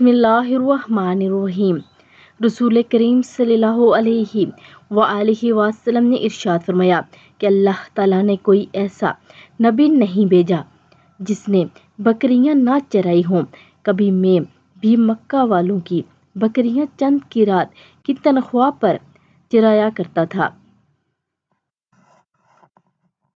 बसमीम रसूल करीम सल्लल्लाहु वसलम ने इरशाद फरमाया कि अल्लाह ताला ने कोई ऐसा नबी नहीं भेजा जिसने बकरियां ना चराई हों कभी मैं भी मक्का वालों की बकरियां चंद की रात की तनख्वाह पर चराया करता था